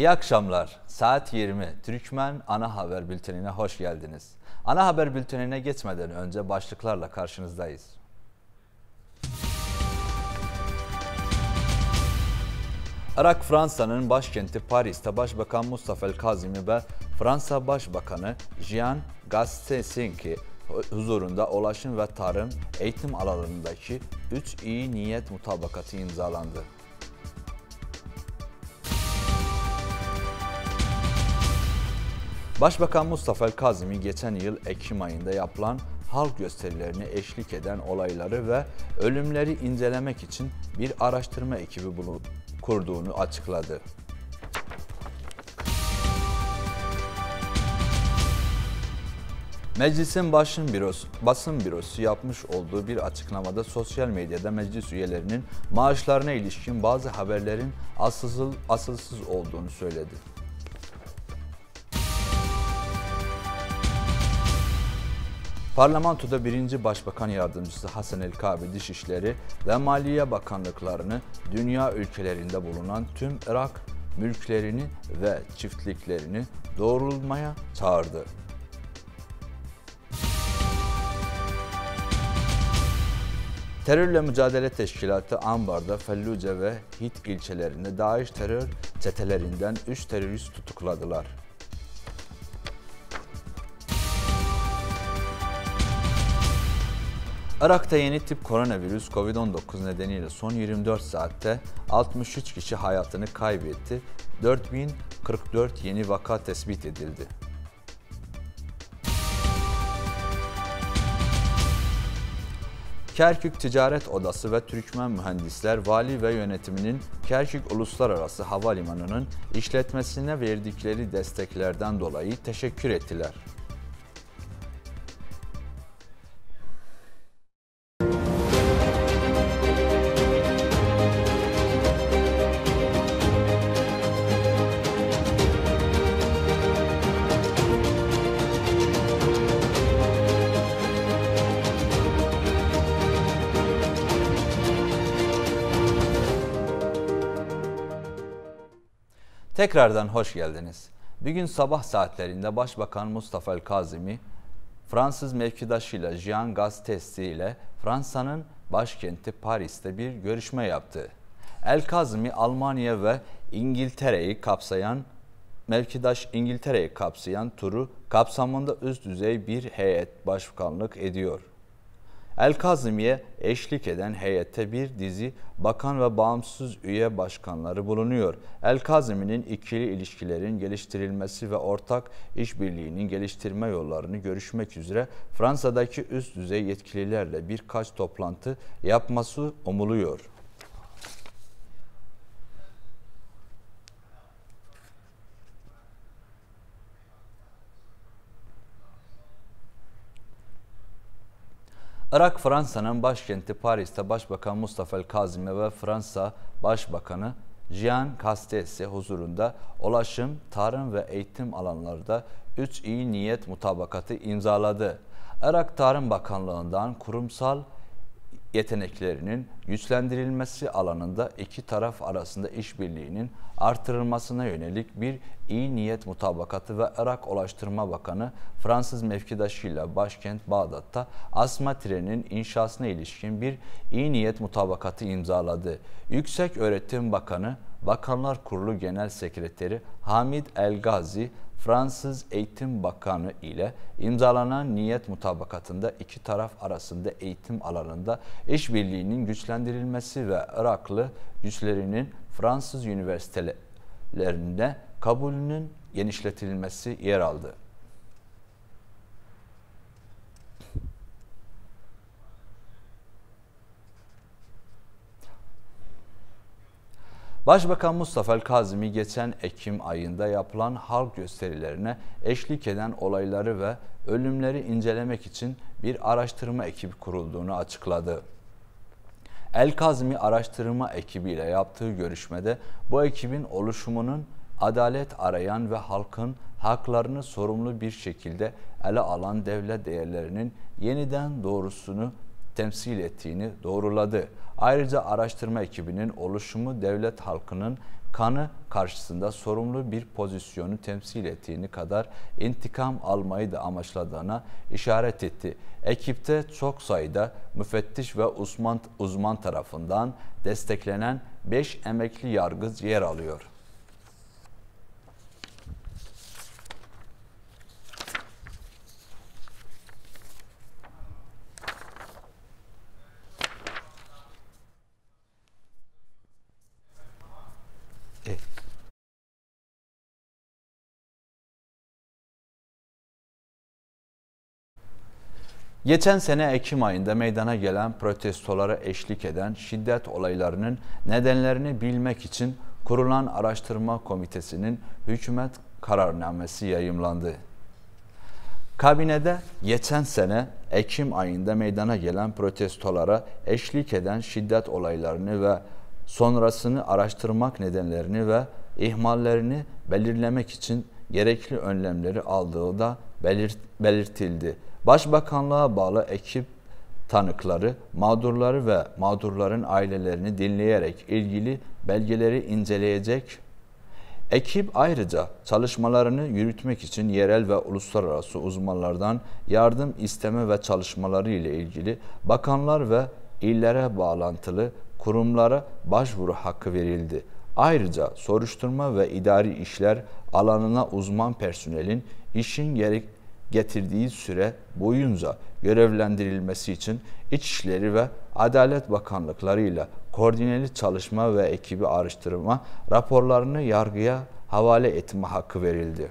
İyi akşamlar. Saat 20 Türkmen Ana Haber Bülteni'ne hoş geldiniz. Ana Haber Bülteni'ne geçmeden önce başlıklarla karşınızdayız. Irak Fransa'nın başkenti Paris'te Başbakan Mustafa El Kazimi ve Fransa Başbakanı Jean Gastesinki huzurunda ulaşım ve tarım, eğitim alanındaki 3 iyi niyet mutabakatı imzalandı. Başbakan Mustafa Kazım'ı geçen yıl Ekim ayında yapılan halk gösterilerine eşlik eden olayları ve ölümleri incelemek için bir araştırma ekibi bulun, kurduğunu açıkladı. Meclisin başın bürosu, basın bürosu yapmış olduğu bir açıklamada sosyal medyada meclis üyelerinin maaşlarına ilişkin bazı haberlerin asılsız, asılsız olduğunu söyledi. Parlamentoda birinci Başbakan Yardımcısı Hasan El Kabi Dışişleri ve Maliye Bakanlıklarını dünya ülkelerinde bulunan tüm Irak mülklerini ve çiftliklerini doğrulmaya çağırdı. Terörle Mücadele Teşkilatı Ambar'da Felluce ve Hit ilçelerinde DAEŞ terör çetelerinden 3 terörist tutukladılar. Irak'ta yeni tip koronavirüs COVID-19 nedeniyle son 24 saatte 63 kişi hayatını kaybetti, 4044 yeni vaka tespit edildi. Kerkük Ticaret Odası ve Türkmen Mühendisler Vali ve yönetiminin Kerkük Uluslararası Havalimanı'nın işletmesine verdikleri desteklerden dolayı teşekkür ettiler. Tekrardan hoş geldiniz. Bir gün sabah saatlerinde Başbakan Mustafa El Kazimi, Fransız mevkidaşıyla Jean Gattaz ile Fransa'nın başkenti Paris'te bir görüşme yaptı. El Kazimi Almanya ve İngiltere'yi kapsayan mevkidaş İngiltere'yi kapsayan turu kapsamında üst düzey bir heyet başkanlık ediyor. El Kazimi'ye eşlik eden heyette bir dizi bakan ve bağımsız üye başkanları bulunuyor. El Kazimi'nin ikili ilişkilerin geliştirilmesi ve ortak işbirliğinin geliştirme yollarını görüşmek üzere Fransa'daki üst düzey yetkililerle birkaç toplantı yapması umuluyor. Irak Fransa'nın başkenti Paris'te Başbakan Mustafa El Kazim'e ve Fransa Başbakanı Jean Castex'e huzurunda ulaşım, tarım ve eğitim alanlarda 3 iyi niyet mutabakatı imzaladı. Irak Tarım Bakanlığı'ndan kurumsal yeteneklerinin güçlendirilmesi alanında iki taraf arasında işbirliğinin artırılmasına yönelik bir iyi niyet mutabakatı ve Irak Ulaştırma Bakanı Fransız mevkidaşıyla başkent Bağdat'ta asma treninin inşasına ilişkin bir iyi niyet mutabakatı imzaladı. Yüksek Öğretim Bakanı Bakanlar Kurulu Genel Sekreteri Hamid El Gazi Fransız Eğitim Bakanı ile imzalanan niyet mutabakatında iki taraf arasında eğitim alanında işbirliğinin güçlendirilmesi ve Iraklı güçlerinin Fransız üniversitelerinde kabulünün genişletilmesi yer aldı. Başbakan Mustafa Kazmi geçen Ekim ayında yapılan halk gösterilerine eşlik eden olayları ve ölümleri incelemek için bir araştırma ekibi kurulduğunu açıkladı. El Kazmi araştırma ekibiyle yaptığı görüşmede bu ekibin oluşumunun adalet arayan ve halkın haklarını sorumlu bir şekilde ele alan devlet değerlerinin yeniden doğrusunu temsil ettiğini doğruladı. Ayrıca araştırma ekibinin oluşumu devlet halkının kanı karşısında sorumlu bir pozisyonu temsil ettiğini kadar intikam almayı da amaçladığına işaret etti. Ekipte çok sayıda müfettiş ve uzman, uzman tarafından desteklenen 5 emekli yargıç yer alıyor. Geçen sene Ekim ayında meydana gelen protestolara eşlik eden şiddet olaylarının nedenlerini bilmek için kurulan araştırma komitesinin hükümet kararnamesi yayımlandı. Kabinede geçen sene Ekim ayında meydana gelen protestolara eşlik eden şiddet olaylarını ve sonrasını araştırmak nedenlerini ve ihmallerini belirlemek için gerekli önlemleri aldığı da belirt belirtildi. Başbakanlığa bağlı ekip tanıkları, mağdurları ve mağdurların ailelerini dinleyerek ilgili belgeleri inceleyecek. Ekip ayrıca çalışmalarını yürütmek için yerel ve uluslararası uzmanlardan yardım isteme ve çalışmaları ile ilgili bakanlar ve illere bağlantılı kurumlara başvuru hakkı verildi. Ayrıca soruşturma ve idari işler alanına uzman personelin işin gerek getirdiği süre boyunca görevlendirilmesi için İçişleri ve Adalet Bakanlıklarıyla koordineli çalışma ve ekibi araştırma raporlarını yargıya havale etme hakkı verildi.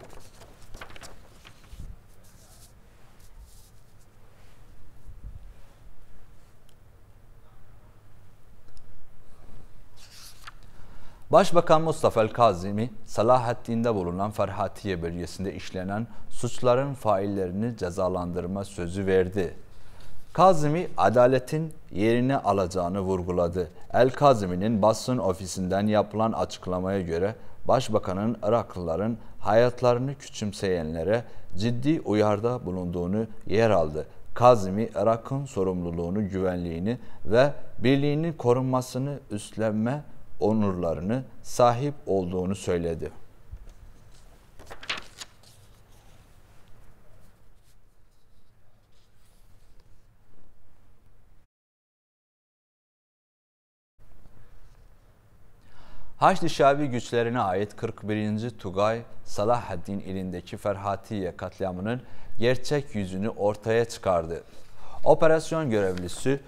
Başbakan Mustafa El-Kazimi, Salahaddin'de bulunan Ferhatiye bölgesinde işlenen suçların faillerini cezalandırma sözü verdi. Kazimi adaletin yerini alacağını vurguladı. El Kazimi'nin basın ofisinden yapılan açıklamaya göre Başbakanın Iraklıların hayatlarını küçümseyenlere ciddi uyarda bulunduğunu yer aldı. Kazimi Irak'ın sorumluluğunu, güvenliğini ve birliğinin korunmasını üstlenme onurlarını sahip olduğunu söyledi. Haçlı Şabi güçlerine ait 41. Tugay, Salahaddin ilindeki Ferhatiye katliamının gerçek yüzünü ortaya çıkardı. Operasyon görevlisi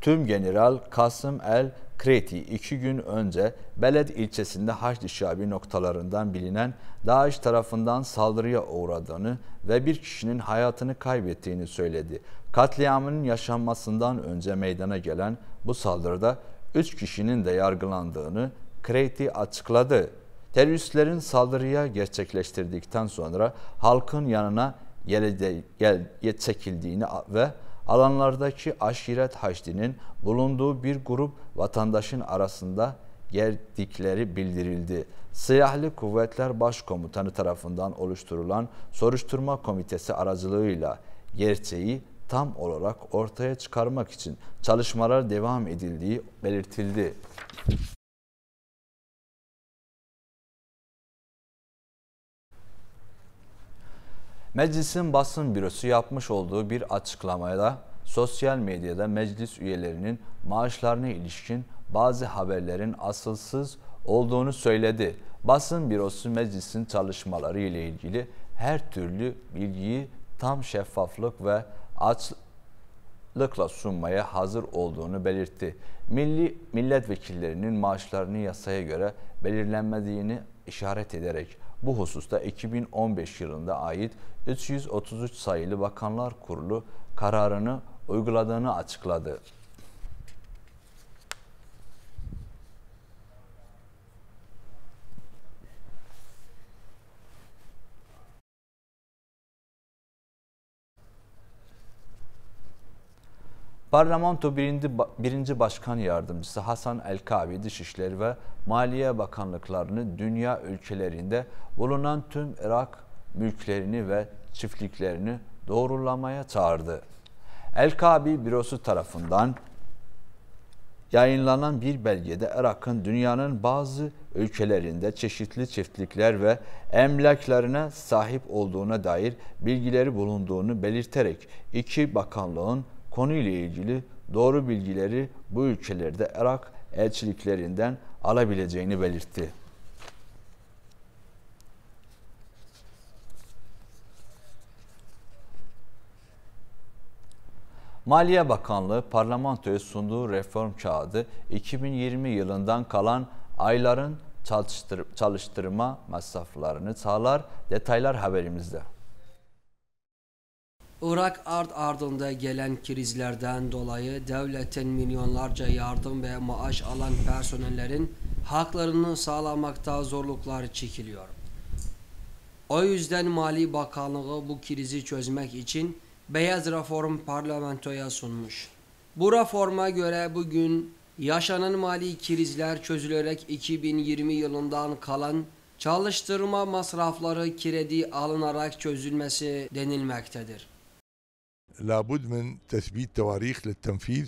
Tüm General Kasım El Kreti iki gün önce Beled ilçesinde Haçlı Şabi noktalarından bilinen DAEŞ tarafından saldırıya uğradığını ve bir kişinin hayatını kaybettiğini söyledi. Katliamın yaşanmasından önce meydana gelen bu saldırıda 3 kişinin de yargılandığını Kreti açıkladı. Teröristlerin saldırıya gerçekleştirdikten sonra halkın yanına yele, gel çekildiğini ve alanlardaki aşiret haşdinin bulunduğu bir grup vatandaşın arasında geldikleri bildirildi. Siyahlı Kuvvetler Başkomutanı tarafından oluşturulan soruşturma komitesi aracılığıyla gerçeği tam olarak ortaya çıkarmak için çalışmalar devam edildiği belirtildi. Meclisin basın bürosu yapmış olduğu bir açıklamada sosyal medyada meclis üyelerinin maaşlarına ilişkin bazı haberlerin asılsız olduğunu söyledi. Basın bürosu meclisin çalışmaları ile ilgili her türlü bilgiyi tam şeffaflık ve açlıkla sunmaya hazır olduğunu belirtti. Milli milletvekillerinin maaşlarını yasaya göre belirlenmediğini işaret ederek bu hususta 2015 yılında ait 333 sayılı Bakanlar Kurulu kararını uyguladığını açıkladı. Parlamento birinci, birinci Başkan Yardımcısı Hasan El-Kabi Dışişleri ve Maliye Bakanlıklarını dünya ülkelerinde bulunan tüm Irak mülklerini ve çiftliklerini doğrulamaya çağırdı. El-Kabi bürosu tarafından yayınlanan bir belgede Irak'ın dünyanın bazı ülkelerinde çeşitli çiftlikler ve emlaklarına sahip olduğuna dair bilgileri bulunduğunu belirterek iki bakanlığın konuyla ilgili doğru bilgileri bu ülkelerde Irak elçiliklerinden alabileceğini belirtti. Maliye Bakanlığı parlamentoya sunduğu reform kağıdı 2020 yılından kalan ayların çalıştır çalıştırma masraflarını sağlar. Detaylar haberimizde. Irak ard ardında gelen krizlerden dolayı devletin milyonlarca yardım ve maaş alan personellerin haklarını sağlamakta zorluklar çekiliyor. O yüzden Mali Bakanlığı bu krizi çözmek için Beyaz Reform parlamentoya sunmuş. Bu reforma göre bugün yaşanan mali krizler çözülerek 2020 yılından kalan çalıştırma masrafları kredi alınarak çözülmesi denilmektedir. لابد من تثبيت تواريخ للتنفيذ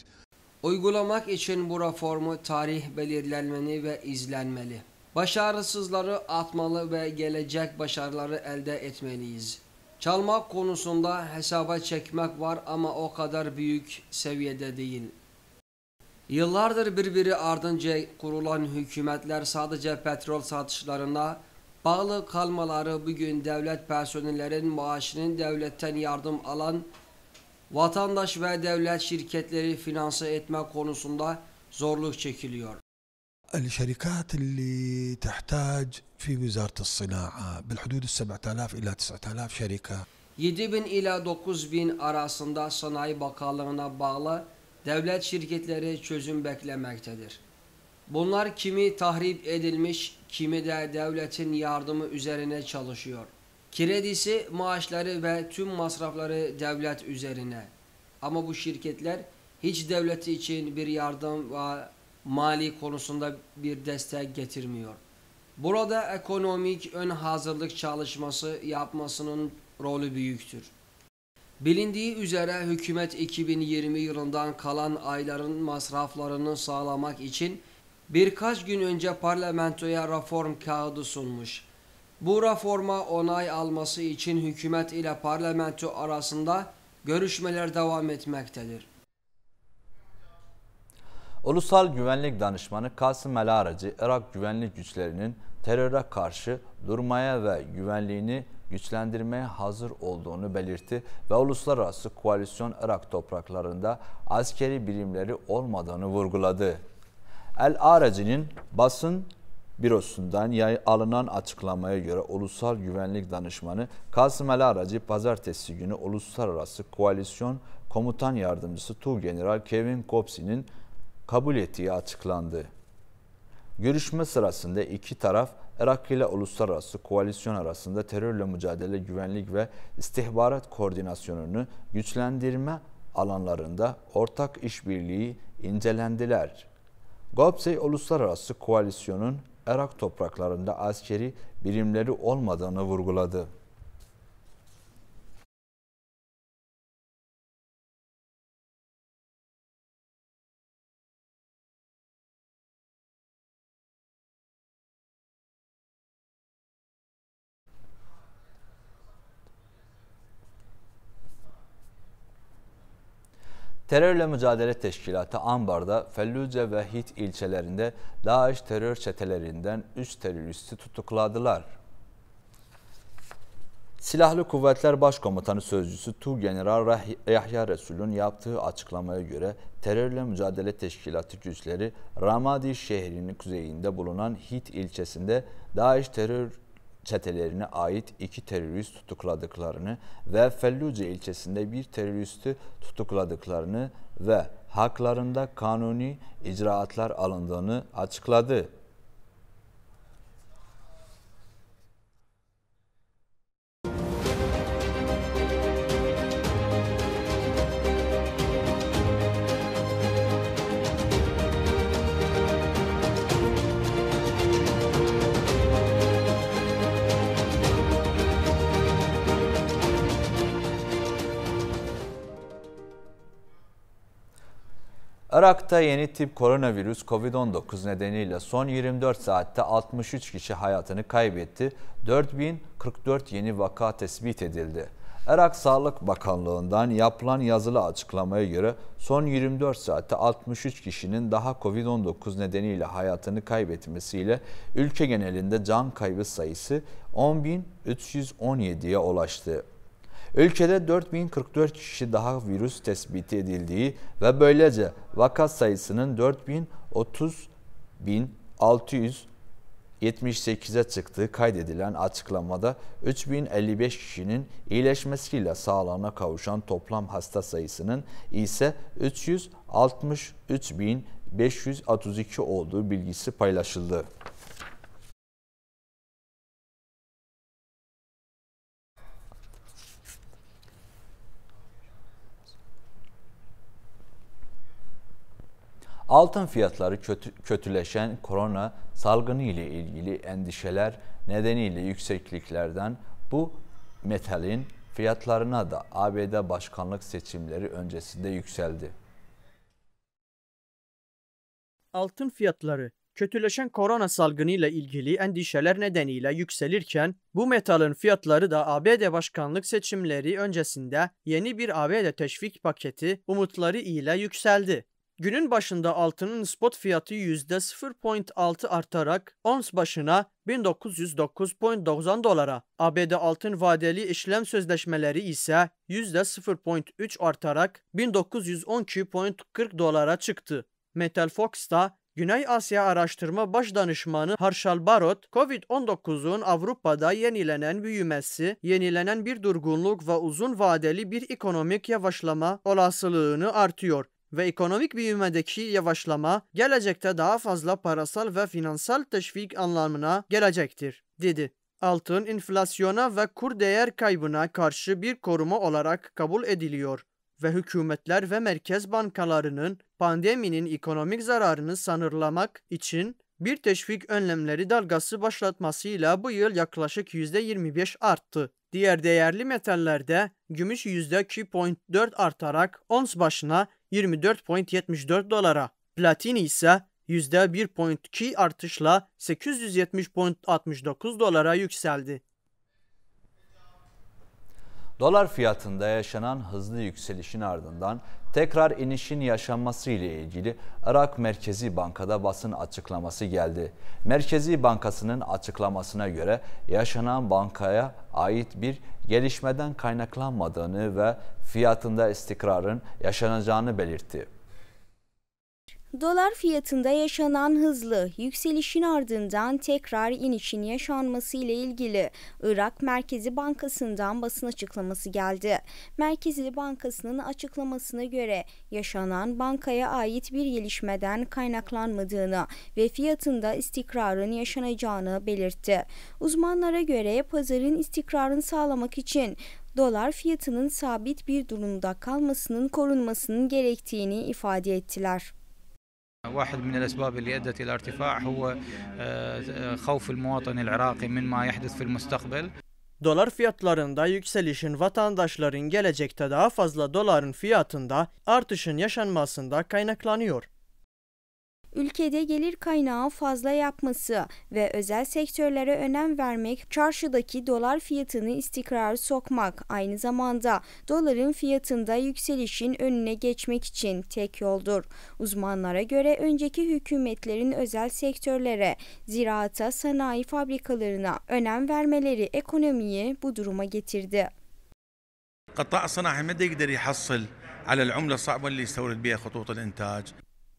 Uygulamak için bu reformu tarih belirlenmeli ve izlenmeli. Başarısızları atmalı ve gelecek başarıları elde etmeliyiz. Çalmak konusunda hesaba çekmek var ama o kadar büyük seviyede değil. Yıllardır birbiri ardınca kurulan hükümetler sadece petrol satışlarına bağlı kalmaları bugün devlet personellerin maaşının devletten yardım alan vatandaş ve devlet şirketleri finanse etme konusunda zorluk çekiliyor. الشركات اللي تحتاج في وزارة الصناعة بالحدود 7000 إلى 9000 شركة 7000 ila 9000 arasında sanayi bakanlığına bağlı devlet şirketleri çözüm beklemektedir. Bunlar kimi tahrip edilmiş, kimi de devletin yardımı üzerine çalışıyor. Kredisi, maaşları ve tüm masrafları devlet üzerine. Ama bu şirketler hiç devleti için bir yardım ve mali konusunda bir destek getirmiyor. Burada ekonomik ön hazırlık çalışması yapmasının rolü büyüktür. Bilindiği üzere hükümet 2020 yılından kalan ayların masraflarını sağlamak için birkaç gün önce parlamentoya reform kağıdı sunmuş. Bu reforma onay alması için hükümet ile parlamento arasında görüşmeler devam etmektedir. Ulusal Güvenlik Danışmanı Kasım El Aracı, Irak güvenlik güçlerinin teröre karşı durmaya ve güvenliğini güçlendirmeye hazır olduğunu belirtti ve uluslararası koalisyon Irak topraklarında askeri birimleri olmadığını vurguladı. El Araci'nin basın Bürosu'ndan yay alınan açıklamaya göre Ulusal Güvenlik Danışmanı Kasım Ali Aracı pazartesi günü Uluslararası Koalisyon Komutan Yardımcısı General Kevin Kopsi'nin kabul ettiği açıklandı. Görüşme sırasında iki taraf Irak ile uluslararası koalisyon arasında terörle mücadele, güvenlik ve istihbarat koordinasyonunu güçlendirme alanlarında ortak işbirliği incelendiler. Gopsey uluslararası koalisyonun Irak topraklarında askeri birimleri olmadığını vurguladı. Terörle Mücadele Teşkilatı Ambar'da Fellüce ve Hit ilçelerinde DAEŞ terör çetelerinden 3 teröristi tutukladılar. Silahlı Kuvvetler Başkomutanı Sözcüsü Tu General Yahya Resul'ün yaptığı açıklamaya göre terörle mücadele teşkilatı güçleri Ramadi şehrinin kuzeyinde bulunan Hit ilçesinde DAEŞ terör çetelerine ait iki terörist tutukladıklarını ve Felluce ilçesinde bir teröristi tutukladıklarını ve haklarında kanuni icraatlar alındığını açıkladı. Irak'ta yeni tip koronavirüs COVID-19 nedeniyle son 24 saatte 63 kişi hayatını kaybetti. 4044 yeni vaka tespit edildi. Irak Sağlık Bakanlığı'ndan yapılan yazılı açıklamaya göre son 24 saatte 63 kişinin daha COVID-19 nedeniyle hayatını kaybetmesiyle ülke genelinde can kaybı sayısı 10.317'ye ulaştı. Ülkede 4044 kişi daha virüs tespit edildiği ve böylece vaka sayısının 4030.678'e çıktığı kaydedilen açıklamada 3055 kişinin iyileşmesiyle sağlığına kavuşan toplam hasta sayısının ise 363.532 olduğu bilgisi paylaşıldı. Altın fiyatları kötü, kötüleşen korona salgını ile ilgili endişeler nedeniyle yüksekliklerden bu metalin fiyatlarına da ABD başkanlık seçimleri öncesinde yükseldi. Altın fiyatları kötüleşen korona salgını ile ilgili endişeler nedeniyle yükselirken bu metalin fiyatları da ABD başkanlık seçimleri öncesinde yeni bir ABD teşvik paketi umutları ile yükseldi. Günün başında altının spot fiyatı %0.6 artarak ons başına 1909.90 dolara, ABD altın vadeli işlem sözleşmeleri ise %0.3 artarak 1912.40 dolara çıktı. Metal Fox da Güney Asya Araştırma başdanışmanı Harshal Barot, COVID-19'un Avrupa'da yenilenen büyümesi, yenilenen bir durgunluk ve uzun vadeli bir ekonomik yavaşlama olasılığını artıyor ve ekonomik büyümedeki yavaşlama gelecekte daha fazla parasal ve finansal teşvik anlamına gelecektir, dedi. Altın enflasyona ve kur değer kaybına karşı bir koruma olarak kabul ediliyor ve hükümetler ve merkez bankalarının pandeminin ekonomik zararını sanırlamak için bir teşvik önlemleri dalgası başlatmasıyla bu yıl yaklaşık %25 arttı. Diğer değerli metallerde gümüş %2.4 artarak ons başına 24.74 dolara. Platini ise %1.2 artışla 870.69 dolara yükseldi. Dolar fiyatında yaşanan hızlı yükselişin ardından tekrar inişin yaşanması ile ilgili Irak Merkezi Banka'da basın açıklaması geldi. Merkezi Bankası'nın açıklamasına göre yaşanan bankaya ait bir gelişmeden kaynaklanmadığını ve fiyatında istikrarın yaşanacağını belirtti. Dolar fiyatında yaşanan hızlı yükselişin ardından tekrar inişin yaşanması ile ilgili Irak Merkezi Bankası'ndan basın açıklaması geldi. Merkezi Bankası'nın açıklamasına göre yaşanan bankaya ait bir gelişmeden kaynaklanmadığını ve fiyatında istikrarın yaşanacağını belirtti. Uzmanlara göre pazarın istikrarını sağlamak için dolar fiyatının sabit bir durumda kalmasının korunmasının gerektiğini ifade ettiler. واحد من الأسباب اللي أدت إلى ارتفاع هو خوf المواطن العراقي مما يحدث في المustaqbel. Dolar fiyatlarında yükselişin vatandaşların gelecekte daha fazla doların fiyatında artışın yaşanmasında kaynaklanıyor. Ülkede gelir kaynağı fazla yapması ve özel sektörlere önem vermek, çarşıdaki dolar fiyatını istikrar sokmak, aynı zamanda doların fiyatında yükselişin önüne geçmek için tek yoldur. Uzmanlara göre önceki hükümetlerin özel sektörlere, ziraata, sanayi fabrikalarına önem vermeleri ekonomiyi bu duruma getirdi. قطاع الصناعة ما يقدر يحصل على العملة الصعبة اللي يستورد بها خطوط الإنتاج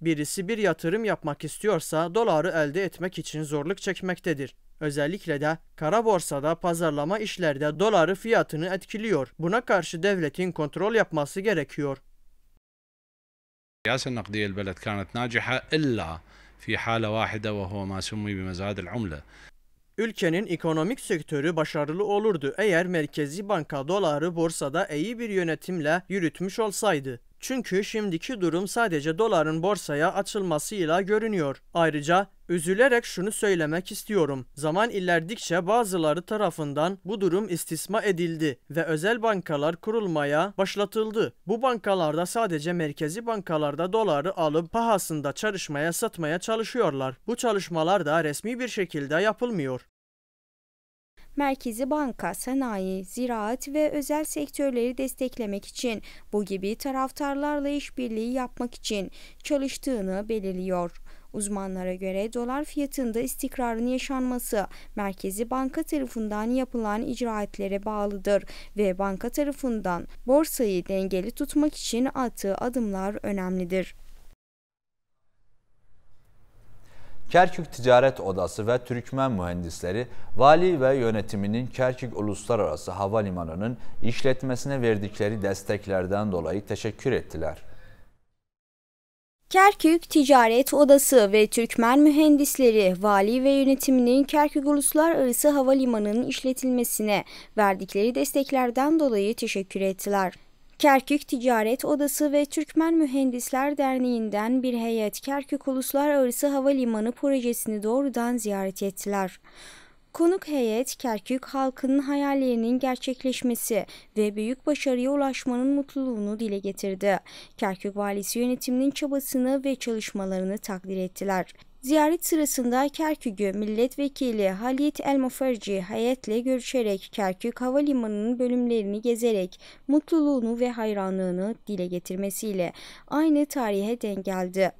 Birisi bir yatırım yapmak istiyorsa doları elde etmek için zorluk çekmektedir. Özellikle de kara borsada pazarlama işlerde doları fiyatını etkiliyor. Buna karşı devletin kontrol yapması gerekiyor. السياسة النقدية البلد كانت ناجحة إلا في حالة واحدة وهو ما سمي بمزاد العملة. Ülkenin ekonomik sektörü başarılı olurdu eğer Merkezi Banka doları borsada iyi bir yönetimle yürütmüş olsaydı. Çünkü şimdiki durum sadece doların borsaya açılmasıyla görünüyor. Ayrıca üzülerek şunu söylemek istiyorum. Zaman ilerledikçe bazıları tarafından bu durum istisma edildi ve özel bankalar kurulmaya başlatıldı. Bu bankalarda sadece merkezi bankalarda doları alıp pahasında çalışmaya satmaya çalışıyorlar. Bu çalışmalar da resmi bir şekilde yapılmıyor. Merkezi banka, sanayi, ziraat ve özel sektörleri desteklemek için bu gibi taraftarlarla işbirliği yapmak için çalıştığını belirliyor. Uzmanlara göre dolar fiyatında istikrarın yaşanması merkezi banka tarafından yapılan icraatlere bağlıdır ve banka tarafından borsayı dengeli tutmak için attığı adımlar önemlidir. Kerkük Ticaret Odası ve Türkmen mühendisleri vali ve yönetiminin Kerkük Uluslararası Havalimanı'nın işletmesine verdikleri desteklerden dolayı teşekkür ettiler. Kerkük Ticaret Odası ve Türkmen Mühendisleri, vali ve yönetiminin Kerkük Uluslararası Havalimanı'nın işletilmesine verdikleri desteklerden dolayı teşekkür ettiler. Kerkük Ticaret Odası ve Türkmen Mühendisler Derneği'nden bir heyet Kerkük Uluslararası Havalimanı projesini doğrudan ziyaret ettiler. Konuk heyet Kerkük halkının hayallerinin gerçekleşmesi ve büyük başarıya ulaşmanın mutluluğunu dile getirdi. Kerkük valisi yönetiminin çabasını ve çalışmalarını takdir ettiler. Ziyaret sırasında Kerkük'ü milletvekili Halit El Mufarci görüşerek Kerkük Havalimanı'nın bölümlerini gezerek mutluluğunu ve hayranlığını dile getirmesiyle aynı tarihe denk geldi.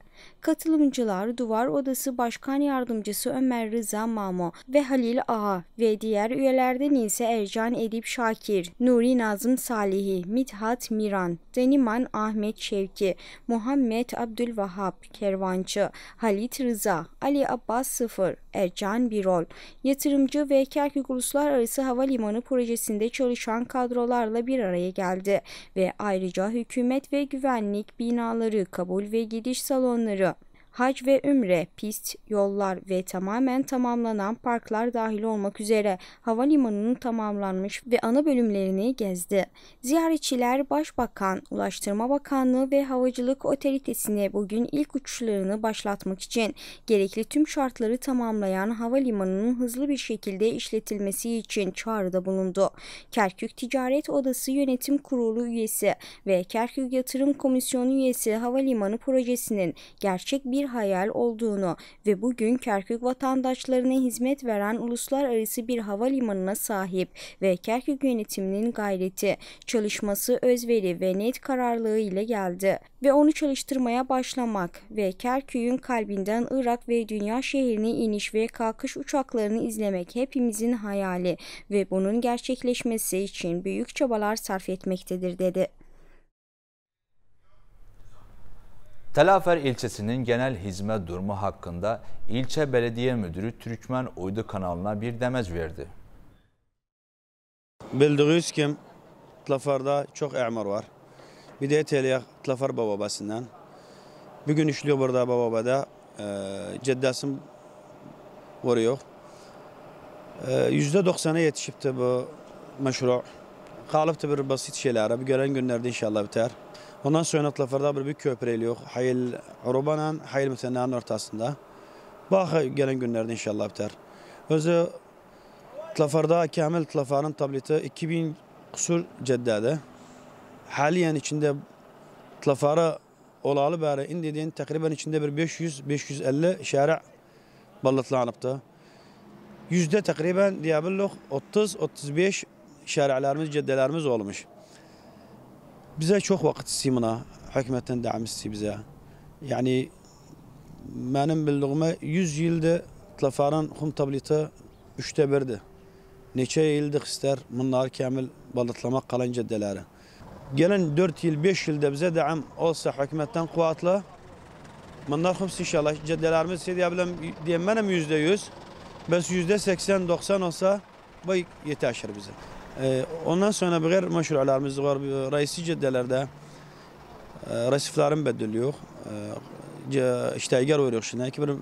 Katılımcılar Duvar Odası Başkan Yardımcısı Ömer Rıza Mamo ve Halil Ağa ve diğer üyelerden ise Ercan Edip Şakir, Nuri Nazım Salihi, Mithat Miran, Deniman Ahmet Şevki, Muhammed Abdülvahap Kervancı, Halit Rıza, Ali Abbas Sıfır, Ercan Birol, yatırımcı ve Kerkük arası Havalimanı projesinde çalışan kadrolarla bir araya geldi ve ayrıca hükümet ve güvenlik binaları, kabul ve gidiş salonları, hac ve ümre, pist, yollar ve tamamen tamamlanan parklar dahil olmak üzere havalimanının tamamlanmış ve ana bölümlerini gezdi. Ziyaretçiler Başbakan, Ulaştırma Bakanlığı ve Havacılık Otoritesi'ne bugün ilk uçuşlarını başlatmak için gerekli tüm şartları tamamlayan havalimanının hızlı bir şekilde işletilmesi için çağrıda bulundu. Kerkük Ticaret Odası Yönetim Kurulu üyesi ve Kerkük Yatırım Komisyonu üyesi havalimanı projesinin gerçek bir bir hayal olduğunu ve bugün Kerkük vatandaşlarına hizmet veren uluslararası bir havalimanına sahip ve Kerkük yönetiminin gayreti, çalışması, özveri ve net kararlılığı ile geldi ve onu çalıştırmaya başlamak ve Kerkük'ün kalbinden Irak ve dünya şehrini iniş ve kalkış uçaklarını izlemek hepimizin hayali ve bunun gerçekleşmesi için büyük çabalar sarf etmektedir dedi. Telafer ilçesinin genel hizmet durumu hakkında ilçe belediye müdürü Türkmen Uydu kanalına bir demez verdi. Bildiğiniz kim Tlafar'da çok emir var. Bir de Teliyak Tlafar bababasından. Bugün işliyor burada bababada. E, ee, ceddesim vuruyor. E, ee, %90'a yetişipti bu meşru. Kalıptı bir basit şeyler. Bir gören günlerde inşallah biter. Ondan sonra taraflarda bir büyük köprü yok. Hayil Uruba'nın, Hayil Mütena'nın ortasında. Bakı gelen günlerde inşallah biter. Özü Tlafar'da Kamil Tlafar'ın tableti 2000 kusur ceddede. Haliyen içinde Tlafar'a olalı bari in dediğin takriben içinde bir 500-550 şara balıtlanıptı. Yüzde takriben diyebilirik 30-35 şari'lerimiz, ceddelerimiz olmuş bize çok vakit istiyor Hükümetten devam istiyor bize. Yani benim bildiğime 100 yılda tlafaran hum tabliti üçte birdi. Neçe yıldık ister bunlar kamil balıtlamak kalan caddeleri. Gelen 4 yıl 5 yılda bize devam olsa hükümetten kuvvetli. Bunlar hepsi inşallah caddelerimiz şey diyebilirim, diyemem yüzde yüz. Biz yüzde seksen doksan olsa bu yeter bize. Ee, ondan sonra bir məşrularımız var. Rəisi cəddələrdə e, rəsiflərin bədülüyüq. E, iştəygar oyruq şinə ki, bir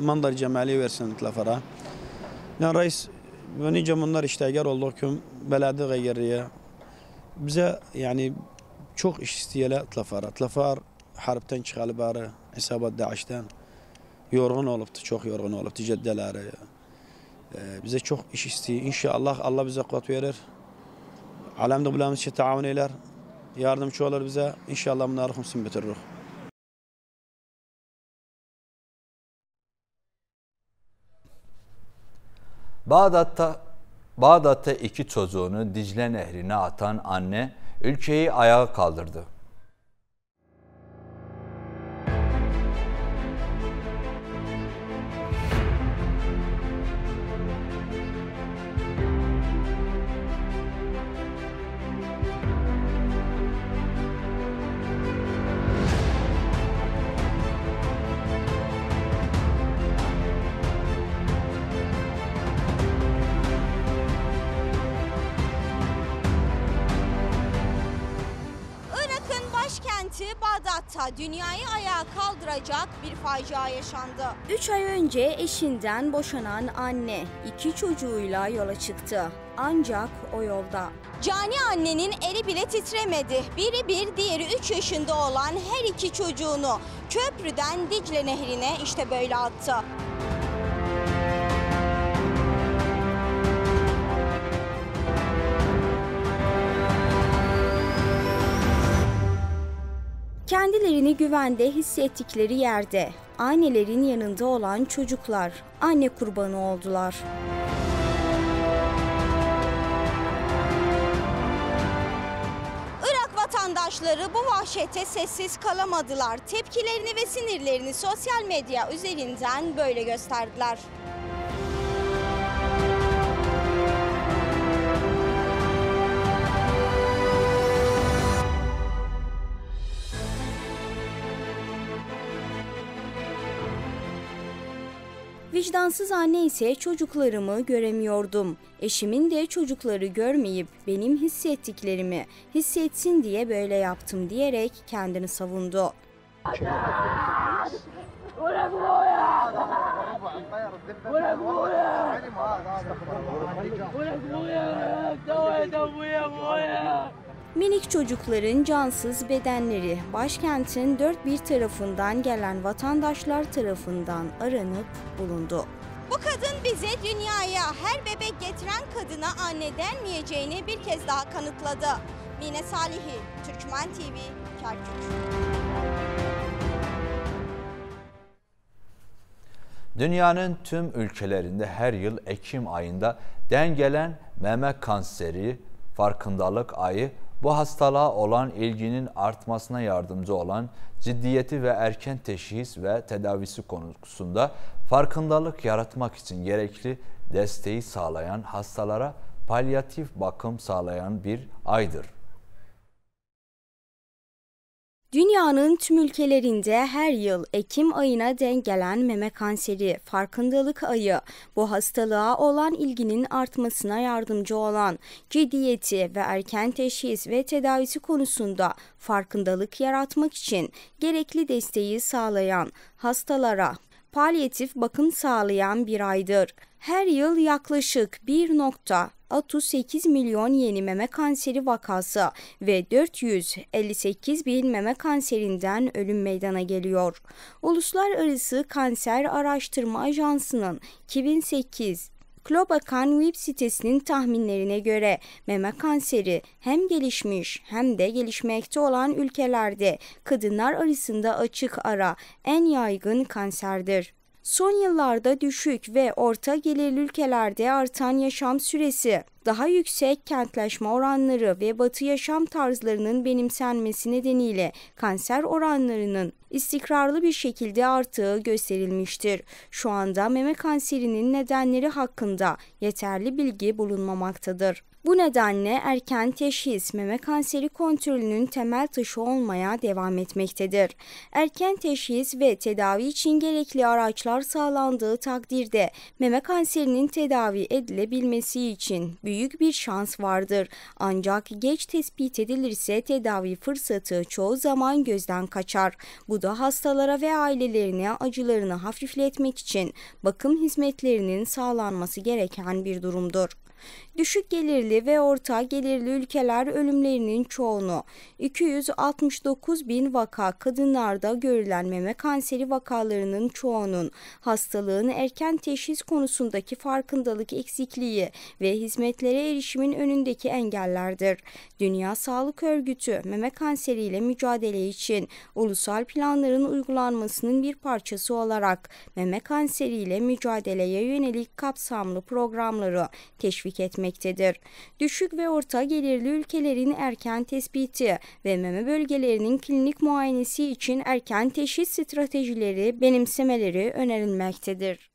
mandar cemali versin tlafara. Yani rəis və necə bunlar iştəygar oldu ki, bələdi qəyəriyə. Bize yani çok iş istəyələ tlafara. Tlafar harbdən çıxalı bari, hesabat Daişdən. Yorğun olubdu, çok yorğun olubdu cəddələri. E, Bizə çox iş istəyir. İnşallah Allah bize kuvvet verir alamda bulamizcha taavun eylar yardımcı olur bize İnşallah bunlar husn bitirur Bağdat'ta Bağdat'ta iki çocuğunu Dicle Nehri'ne atan anne ülkeyi ayağa kaldırdı. Riyad'da dünyayı ayağa kaldıracak bir facia yaşandı. 3 ay önce eşinden boşanan anne iki çocuğuyla yola çıktı. Ancak o yolda. Cani annenin eli bile titremedi. Biri bir, diğeri 3 yaşında olan her iki çocuğunu köprüden Dicle Nehri'ne işte böyle attı. kendilerini güvende hissettikleri yerde, annelerin yanında olan çocuklar anne kurbanı oldular. Irak vatandaşları bu vahşete sessiz kalamadılar. Tepkilerini ve sinirlerini sosyal medya üzerinden böyle gösterdiler. Vicdansız anne ise çocuklarımı göremiyordum. Eşimin de çocukları görmeyip benim hissettiklerimi hissetsin diye böyle yaptım diyerek kendini savundu. Minik çocukların cansız bedenleri başkentin dört bir tarafından gelen vatandaşlar tarafından aranıp bulundu. Bu kadın bize dünyaya her bebek getiren kadına anne denmeyeceğini bir kez daha kanıtladı. Mine Salihi, Türkmen TV, Kerkük. Dünyanın tüm ülkelerinde her yıl Ekim ayında den gelen meme kanseri farkındalık ayı bu hastalığa olan ilginin artmasına yardımcı olan ciddiyeti ve erken teşhis ve tedavisi konusunda farkındalık yaratmak için gerekli desteği sağlayan hastalara palyatif bakım sağlayan bir aydır. Dünyanın tüm ülkelerinde her yıl Ekim ayına denk gelen meme kanseri farkındalık ayı bu hastalığa olan ilginin artmasına yardımcı olan ciddiyeti ve erken teşhis ve tedavisi konusunda farkındalık yaratmak için gerekli desteği sağlayan hastalara palyatif bakım sağlayan bir aydır. Her yıl yaklaşık 1. 68 milyon yeni meme kanseri vakası ve 458 bin meme kanserinden ölüm meydana geliyor. Uluslararası Kanser Araştırma Ajansı'nın 2008 Klobakan web sitesinin tahminlerine göre meme kanseri hem gelişmiş hem de gelişmekte olan ülkelerde kadınlar arasında açık ara en yaygın kanserdir. Son yıllarda düşük ve orta gelirli ülkelerde artan yaşam süresi, daha yüksek kentleşme oranları ve batı yaşam tarzlarının benimsenmesi nedeniyle kanser oranlarının istikrarlı bir şekilde arttığı gösterilmiştir. Şu anda meme kanserinin nedenleri hakkında yeterli bilgi bulunmamaktadır. Bu nedenle erken teşhis meme kanseri kontrolünün temel taşı olmaya devam etmektedir. Erken teşhis ve tedavi için gerekli araçlar sağlandığı takdirde meme kanserinin tedavi edilebilmesi için büyük bir şans vardır. Ancak geç tespit edilirse tedavi fırsatı çoğu zaman gözden kaçar. Bu da hastalara ve ailelerine acılarını hafifletmek için bakım hizmetlerinin sağlanması gereken bir durumdur. Düşük gelirli ve orta gelirli ülkeler ölümlerinin çoğunu 269 bin vaka kadınlarda görülen meme kanseri vakalarının çoğunun hastalığın erken teşhis konusundaki farkındalık eksikliği ve hizmetlere erişimin önündeki engellerdir. Dünya Sağlık Örgütü meme kanseriyle mücadele için ulusal planların uygulanmasının bir parçası olarak meme kanseriyle mücadeleye yönelik kapsamlı programları teşvik etmektedir etmektedir. Düşük ve orta gelirli ülkelerin erken tespiti ve meme bölgelerinin klinik muayenesi için erken teşhis stratejileri benimsemeleri önerilmektedir.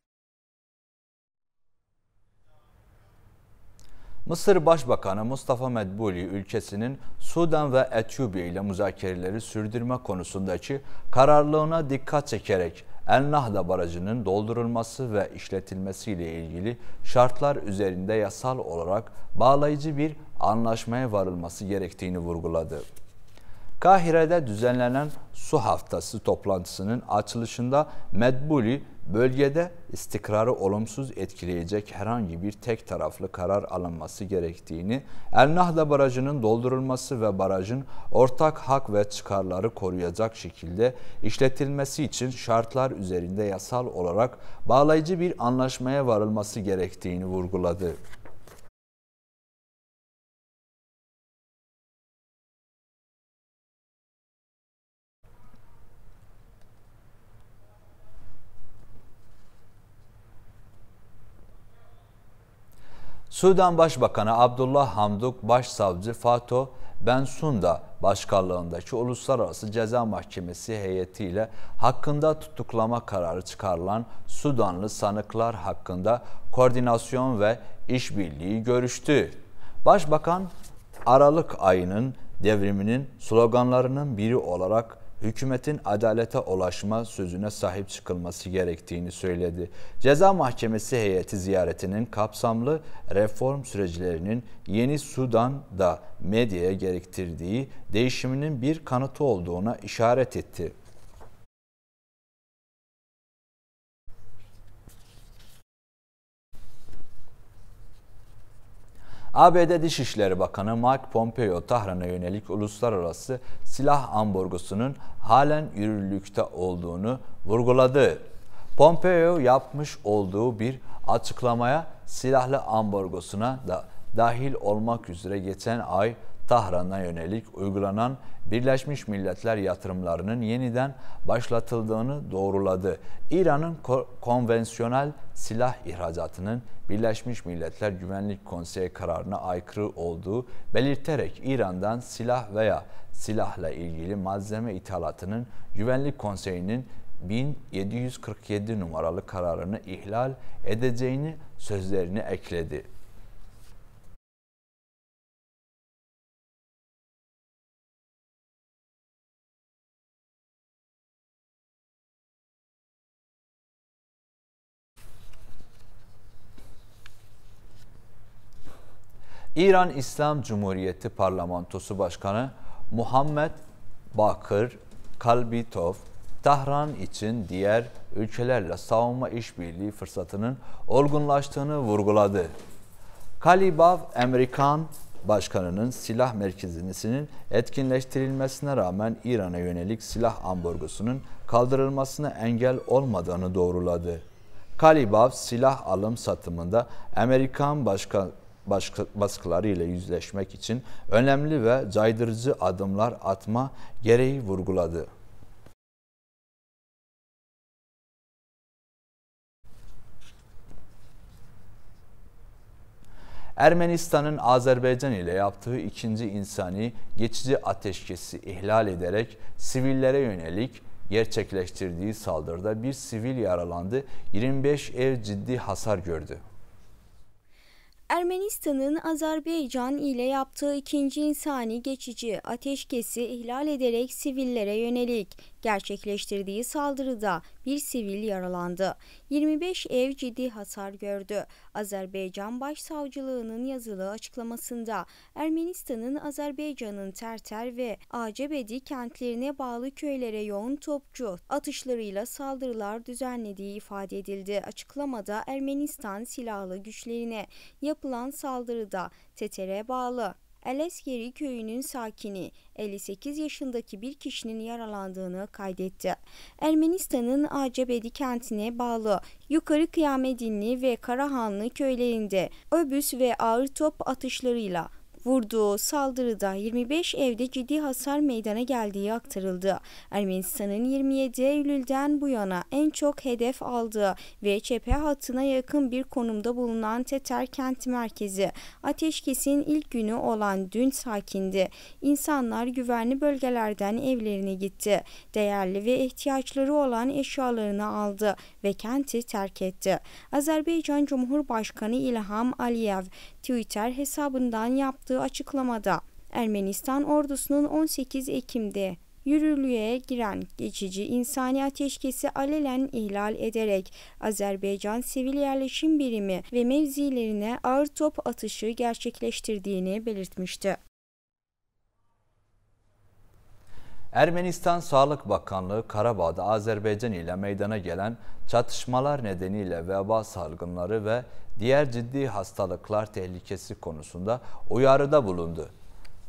Mısır Başbakanı Mustafa Medbuli ülkesinin Sudan ve Etiyopya ile müzakereleri sürdürme konusundaki kararlılığına dikkat çekerek El Nahda Barajı'nın doldurulması ve işletilmesiyle ilgili şartlar üzerinde yasal olarak bağlayıcı bir anlaşmaya varılması gerektiğini vurguladı. Kahire'de düzenlenen su haftası toplantısının açılışında Medbuli bölgede istikrarı olumsuz etkileyecek herhangi bir tek taraflı karar alınması gerektiğini, El Nahda Barajı'nın doldurulması ve barajın ortak hak ve çıkarları koruyacak şekilde işletilmesi için şartlar üzerinde yasal olarak bağlayıcı bir anlaşmaya varılması gerektiğini vurguladı. Sudan Başbakanı Abdullah Hamduk, Başsavcı Fato Bensunda başkanlığındaki Uluslararası Ceza Mahkemesi heyetiyle hakkında tutuklama kararı çıkarılan Sudanlı sanıklar hakkında koordinasyon ve işbirliği görüştü. Başbakan Aralık ayının devriminin sloganlarının biri olarak hükümetin adalete ulaşma sözüne sahip çıkılması gerektiğini söyledi. Ceza Mahkemesi heyeti ziyaretinin kapsamlı reform süreçlerinin Yeni Sudan'da medyaya gerektirdiği değişiminin bir kanıtı olduğuna işaret etti. ABD Dışişleri Bakanı Mike Pompeo Tahran'a yönelik uluslararası silah ambargosunun halen yürürlükte olduğunu vurguladı. Pompeo yapmış olduğu bir açıklamaya silahlı ambargosuna da dahil olmak üzere geçen ay Tahran'a yönelik uygulanan Birleşmiş Milletler yatırımlarının yeniden başlatıldığını doğruladı. İran'ın ko konvensiyonel silah ihracatının Birleşmiş Milletler Güvenlik Konseyi kararına aykırı olduğu belirterek İran'dan silah veya silahla ilgili malzeme ithalatının Güvenlik Konseyi'nin 1747 numaralı kararını ihlal edeceğini sözlerini ekledi. İran İslam Cumhuriyeti Parlamentosu Başkanı Muhammed Bakır Kalbitov, Tahran için diğer ülkelerle savunma işbirliği fırsatının olgunlaştığını vurguladı. Kalibav Amerikan Başkanı'nın silah merkezinin etkinleştirilmesine rağmen İran'a yönelik silah ambargosunun kaldırılmasına engel olmadığını doğruladı. Kalibav silah alım satımında Amerikan Başkanı baskıları ile yüzleşmek için önemli ve caydırıcı adımlar atma gereği vurguladı. Ermenistan'ın Azerbaycan ile yaptığı ikinci insani geçici ateşkesi ihlal ederek sivillere yönelik gerçekleştirdiği saldırıda bir sivil yaralandı, 25 ev ciddi hasar gördü. Ermenistan'ın Azerbaycan ile yaptığı ikinci insani geçici ateşkesi ihlal ederek sivillere yönelik Gerçekleştirdiği saldırıda bir sivil yaralandı. 25 ev ciddi hasar gördü. Azerbaycan Başsavcılığının yazılı açıklamasında Ermenistan'ın Azerbaycan'ın Terter ve Acebedi kentlerine bağlı köylere yoğun topçu atışlarıyla saldırılar düzenlediği ifade edildi. Açıklamada Ermenistan silahlı güçlerine yapılan saldırıda Teter'e bağlı Eleskeri köyünün sakini 58 yaşındaki bir kişinin yaralandığını kaydetti. Ermenistan'ın Acebedi kentine bağlı Yukarı Kıyamedinli ve Karahanlı köylerinde öbüs ve ağır top atışlarıyla vurduğu saldırıda 25 evde ciddi hasar meydana geldiği aktarıldı. Ermenistan'ın 27 Eylül'den bu yana en çok hedef aldığı ve Cephe hattına yakın bir konumda bulunan Teter kent merkezi ateşkesin ilk günü olan dün sakindi. İnsanlar güvenli bölgelerden evlerine gitti. Değerli ve ihtiyaçları olan eşyalarını aldı ve kenti terk etti. Azerbaycan Cumhurbaşkanı İlham Aliyev Twitter hesabından yaptığı yaptığı açıklamada Ermenistan ordusunun 18 Ekim'de yürürlüğe giren geçici insani ateşkesi alelen ihlal ederek Azerbaycan Sivil Yerleşim Birimi ve mevzilerine ağır top atışı gerçekleştirdiğini belirtmişti. Ermenistan Sağlık Bakanlığı Karabağ'da Azerbaycan ile meydana gelen çatışmalar nedeniyle veba salgınları ve diğer ciddi hastalıklar tehlikesi konusunda uyarıda bulundu.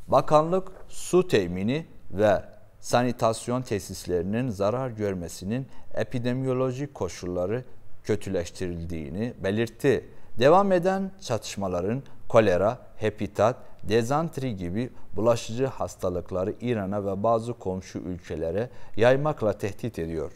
Bakanlık su temini ve sanitasyon tesislerinin zarar görmesinin epidemiyolojik koşulları kötüleştirildiğini belirtti. Devam eden çatışmaların kolera, hepitat, dezantri gibi bulaşıcı hastalıkları İran'a ve bazı komşu ülkelere yaymakla tehdit ediyor.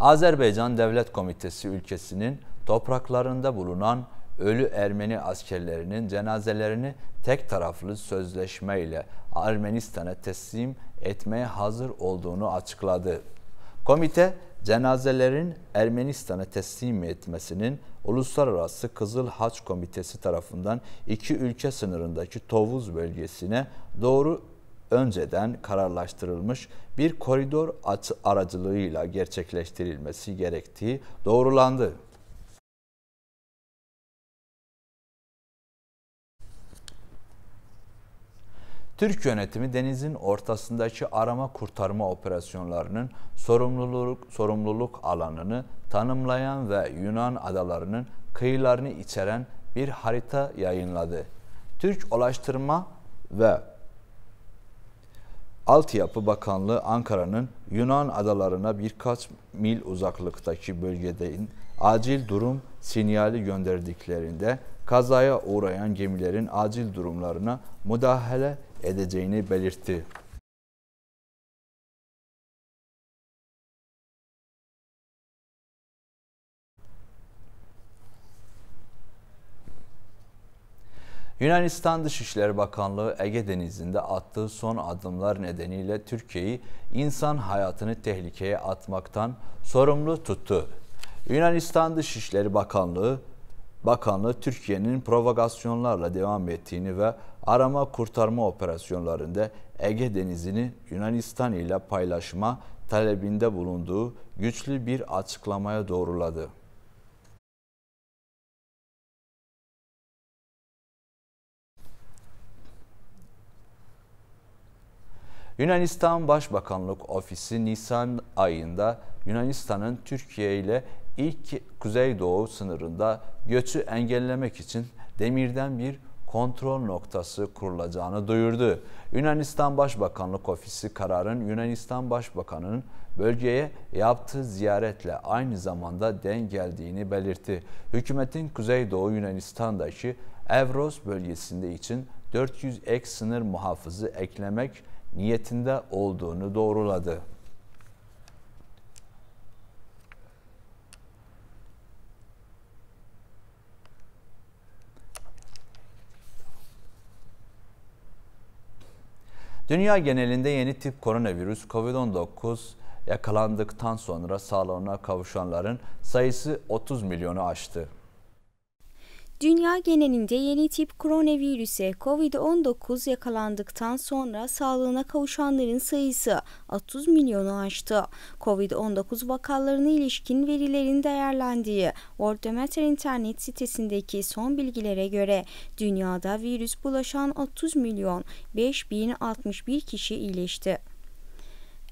Azerbaycan Devlet Komitesi ülkesinin topraklarında bulunan ölü Ermeni askerlerinin cenazelerini tek taraflı sözleşme ile Ermenistan'a teslim etmeye hazır olduğunu açıkladı. Komite cenazelerin Ermenistan'a teslim etmesinin Uluslararası Kızıl Haç Komitesi tarafından iki ülke sınırındaki Tovuz bölgesine doğru önceden kararlaştırılmış bir koridor aracılığıyla gerçekleştirilmesi gerektiği doğrulandı. Türk yönetimi denizin ortasındaki arama kurtarma operasyonlarının sorumluluk, sorumluluk alanını tanımlayan ve Yunan adalarının kıyılarını içeren bir harita yayınladı. Türk Ulaştırma ve Altyapı Bakanlığı Ankara'nın Yunan adalarına birkaç mil uzaklıktaki bölgeden acil durum sinyali gönderdiklerinde kazaya uğrayan gemilerin acil durumlarına müdahale edeceğini belirtti. Yunanistan Dışişleri Bakanlığı Ege Denizi'nde attığı son adımlar nedeniyle Türkiye'yi insan hayatını tehlikeye atmaktan sorumlu tuttu. Yunanistan Dışişleri Bakanlığı Bakanlığı Türkiye'nin provokasyonlarla devam ettiğini ve arama kurtarma operasyonlarında Ege Denizi'ni Yunanistan ile paylaşma talebinde bulunduğu güçlü bir açıklamaya doğruladı. Yunanistan Başbakanlık Ofisi Nisan ayında Yunanistan'ın Türkiye ile ilk kuzeydoğu sınırında göçü engellemek için demirden bir kontrol noktası kurulacağını duyurdu. Yunanistan Başbakanlık Ofisi kararın Yunanistan Başbakanı'nın bölgeye yaptığı ziyaretle aynı zamanda den geldiğini belirtti. Hükümetin Kuzeydoğu Yunanistan'daki Evros bölgesinde için 400 ek sınır muhafızı eklemek niyetinde olduğunu doğruladı. Dünya genelinde yeni tip koronavirüs COVID-19 yakalandıktan sonra sağlığına kavuşanların sayısı 30 milyonu aştı. Dünya genelinde yeni tip koronavirüse COVID-19 yakalandıktan sonra sağlığına kavuşanların sayısı 30 milyonu aştı. COVID-19 vakalarına ilişkin verilerin değerlendiği Worldometer internet sitesindeki son bilgilere göre dünyada virüs bulaşan 30 milyon 5061 kişi iyileşti.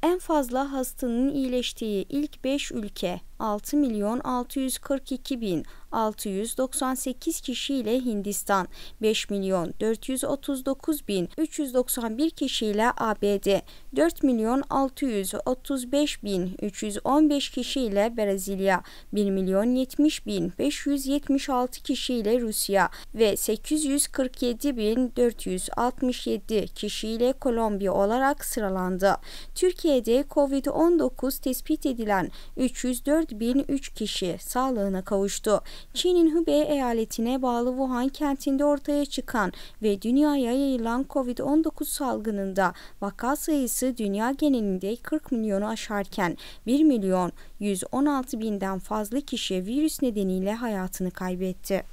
En fazla hastanın iyileştiği ilk 5 ülke 6 milyon 642 bin 698 kişiyle Hindistan, 5 milyon 439 bin 391 kişiyle ABD, 4 milyon 635 bin 315 kişiyle Brezilya, 1 milyon 70 bin 576 kişiyle Rusya ve 847 bin 467 kişiyle Kolombiya olarak sıralandı. Türkiye'de COVID-19 tespit edilen 304 bin 3 kişi sağlığına kavuştu. Çin'in Hubei eyaletine bağlı Wuhan kentinde ortaya çıkan ve dünyaya yayılan COVID-19 salgınında vaka sayısı dünya genelinde 40 milyonu aşarken 1 milyon 116 binden fazla kişi virüs nedeniyle hayatını kaybetti.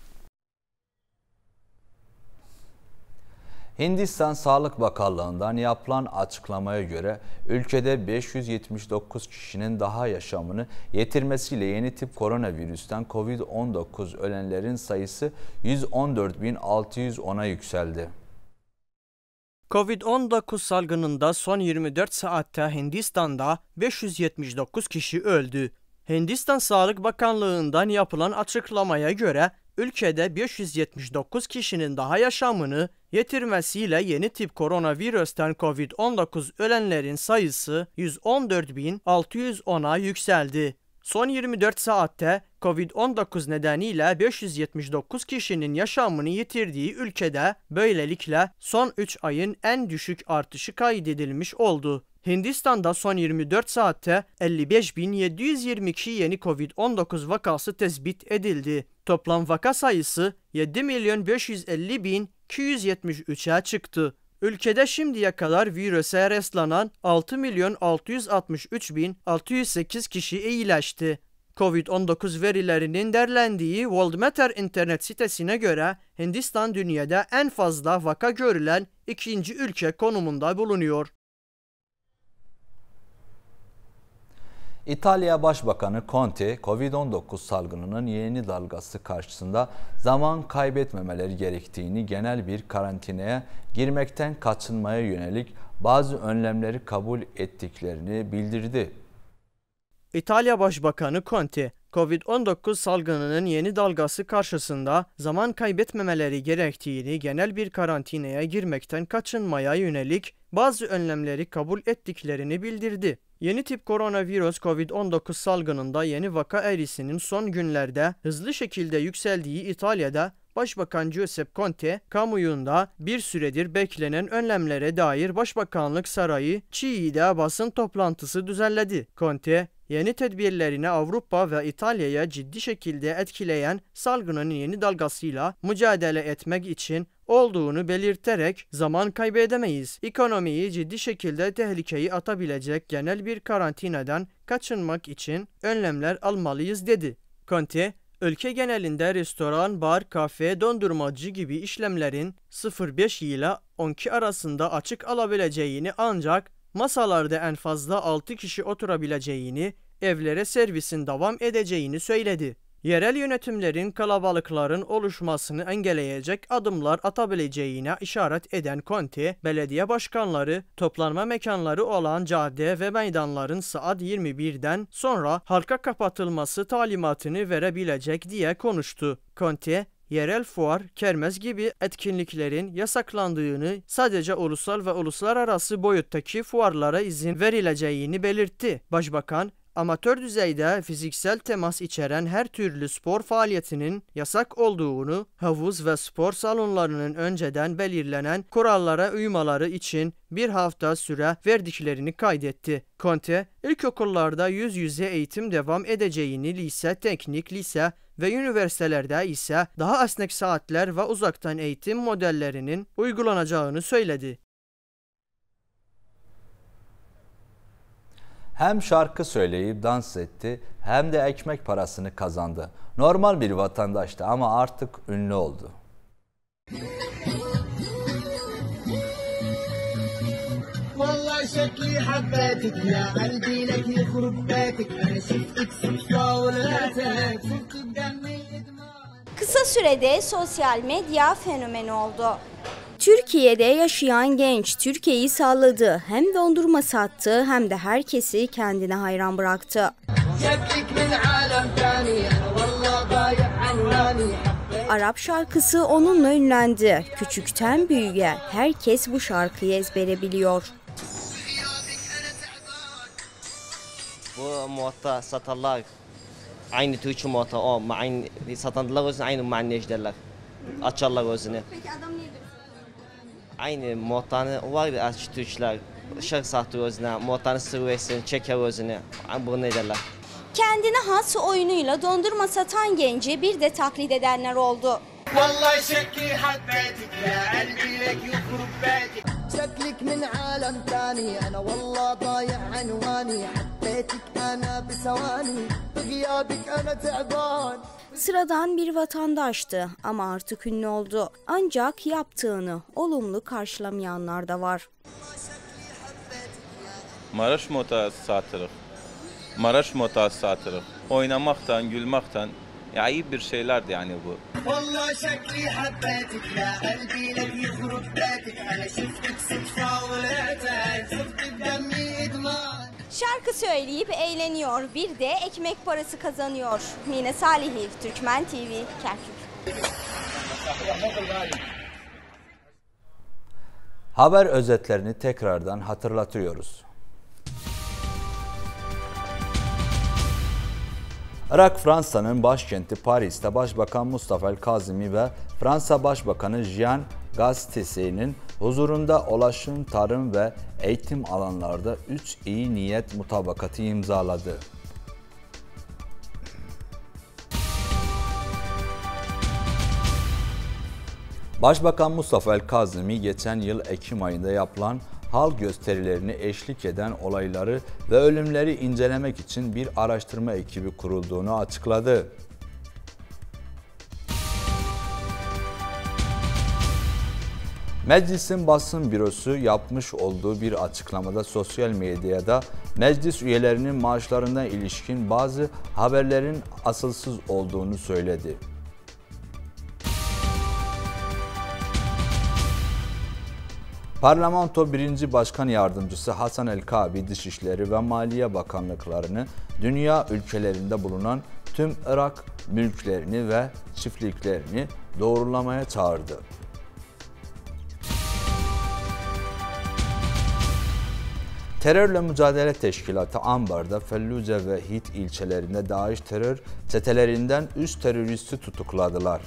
Hindistan Sağlık Bakanlığı'ndan yapılan açıklamaya göre ülkede 579 kişinin daha yaşamını yitirmesiyle yeni tip koronavirüsten COVID-19 ölenlerin sayısı 114.610'a yükseldi. Covid-19 salgınında son 24 saatte Hindistan'da 579 kişi öldü. Hindistan Sağlık Bakanlığı'ndan yapılan açıklamaya göre ülkede 579 kişinin daha yaşamını yitirmesiyle yeni tip koronavirüsten COVID-19 ölenlerin sayısı 114.610'a yükseldi. Son 24 saatte COVID-19 nedeniyle 579 kişinin yaşamını yitirdiği ülkede böylelikle son 3 ayın en düşük artışı kaydedilmiş oldu. Hindistan'da son 24 saatte 55.722 yeni COVID-19 vakası tespit edildi. Toplam vaka sayısı 7 milyon 550 bin 273'e çıktı. Ülkede şimdiye kadar virüse rastlanan 6 milyon 663 bin 608 kişi iyileşti. Covid-19 verilerinin derlendiği Worldmeter internet sitesine göre Hindistan dünyada en fazla vaka görülen ikinci ülke konumunda bulunuyor. İtalya Başbakanı Conte, Covid-19 salgınının yeni dalgası karşısında zaman kaybetmemeleri gerektiğini genel bir karantinaya girmekten kaçınmaya yönelik bazı önlemleri kabul ettiklerini bildirdi. İtalya Başbakanı Conte, Covid-19 salgınının yeni dalgası karşısında zaman kaybetmemeleri gerektiğini genel bir karantinaya girmekten kaçınmaya yönelik bazı önlemleri kabul ettiklerini bildirdi. Yeni tip koronavirüs COVID-19 salgınında yeni vaka eğrisinin son günlerde hızlı şekilde yükseldiği İtalya'da Başbakan Giuseppe Conte, kamuyunda bir süredir beklenen önlemlere dair Başbakanlık Sarayı Çiğ'de basın toplantısı düzenledi. Conte, yeni tedbirlerine Avrupa ve İtalya'ya ciddi şekilde etkileyen salgının yeni dalgasıyla mücadele etmek için olduğunu belirterek zaman kaybedemeyiz. Ekonomiyi ciddi şekilde tehlikeyi atabilecek genel bir karantinadan kaçınmak için önlemler almalıyız dedi. Conte, Ülke genelinde restoran, bar, kafe, dondurmacı gibi işlemlerin 05 ile 12 arasında açık alabileceğini ancak masalarda en fazla 6 kişi oturabileceğini, evlere servisin devam edeceğini söyledi yerel yönetimlerin kalabalıkların oluşmasını engelleyecek adımlar atabileceğine işaret eden Conte, belediye başkanları toplanma mekanları olan cadde ve meydanların saat 21'den sonra halka kapatılması talimatını verebilecek diye konuştu. Conte, yerel fuar, kermez gibi etkinliklerin yasaklandığını, sadece ulusal ve uluslararası boyuttaki fuarlara izin verileceğini belirtti. Başbakan, amatör düzeyde fiziksel temas içeren her türlü spor faaliyetinin yasak olduğunu, havuz ve spor salonlarının önceden belirlenen kurallara uymaları için bir hafta süre verdiklerini kaydetti. Conte, ilkokullarda yüz yüze eğitim devam edeceğini lise, teknik lise ve üniversitelerde ise daha esnek saatler ve uzaktan eğitim modellerinin uygulanacağını söyledi. Hem şarkı söyleyip dans etti hem de ekmek parasını kazandı. Normal bir vatandaştı ama artık ünlü oldu. Kısa sürede sosyal medya fenomeni oldu. Türkiye'de yaşayan genç Türkiye'yi salladı. Hem dondurma sattı hem de herkesi kendine hayran bıraktı. Arap şarkısı onunla ünlendi. Küçükten büyüğe herkes bu şarkıyı ezbere biliyor. Bu muhatta satarlar. Aynı Türkçe muhatta o. Aynı, satanlar olsun aynı mani ejderler. Açarlar özünü. Peki adam Aynı motanı var ya Türkler şır satır özüne, motanı sırvesini çeker özüne. Bunu ederler. Kendine has oyunuyla dondurma satan genci bir de taklit edenler oldu. والله شكلي حبيتك يا قلبي لك يخرب بيتك شكلك tani, ana تاني انا والله ضايع ana حبيتك انا بثواني بغيابك انا تعبان Sıradan bir vatandaştı ama artık ünlü oldu. Ancak yaptığını olumlu karşılamayanlar da var. Maraş motasatırıq. Maraş motasatırıq. Oynamaktan, gülmaktan ya iyi bir şeylerdi yani bu. Şarkı söyleyip eğleniyor, bir de ekmek parası kazanıyor. Mine Salihli, Türkmen TV, Kerkük. Haber özetlerini tekrardan hatırlatıyoruz. Irak Fransa'nın başkenti Paris'te Başbakan Mustafa El Kazimi ve Fransa Başbakanı Jean Gazetesi'nin huzurunda ulaşım, tarım ve eğitim alanlarda 3 iyi niyet mutabakatı imzaladı. Başbakan Mustafa El Kazimi geçen yıl Ekim ayında yapılan halk gösterilerini eşlik eden olayları ve ölümleri incelemek için bir araştırma ekibi kurulduğunu açıkladı. Meclisin basın bürosu yapmış olduğu bir açıklamada sosyal medyada meclis üyelerinin maaşlarına ilişkin bazı haberlerin asılsız olduğunu söyledi. Parlamento 1. Başkan Yardımcısı Hasan El Kabi Dışişleri ve Maliye Bakanlıklarını dünya ülkelerinde bulunan tüm Irak mülklerini ve çiftliklerini doğrulamaya çağırdı. Terörle Mücadele Teşkilatı Ambar'da Felluce ve Hit ilçelerinde DAEŞ terör çetelerinden 3 teröristi tutukladılar.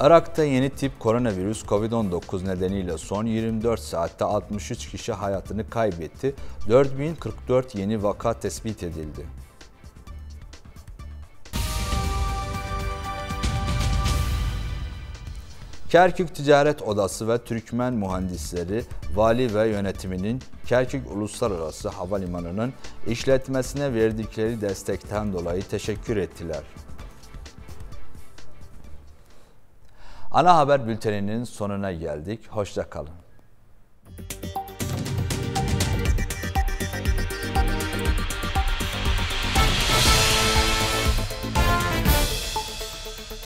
Irak'ta yeni tip koronavirüs COVID-19 nedeniyle son 24 saatte 63 kişi hayatını kaybetti, 4044 yeni vaka tespit edildi. Kerkük Ticaret Odası ve Türkmen Mühendisleri Vali ve yönetiminin Kerkük Uluslararası Havalimanı'nın işletmesine verdikleri destekten dolayı teşekkür ettiler. Ana Haber Bülteni'nin sonuna geldik. Hoşça kalın.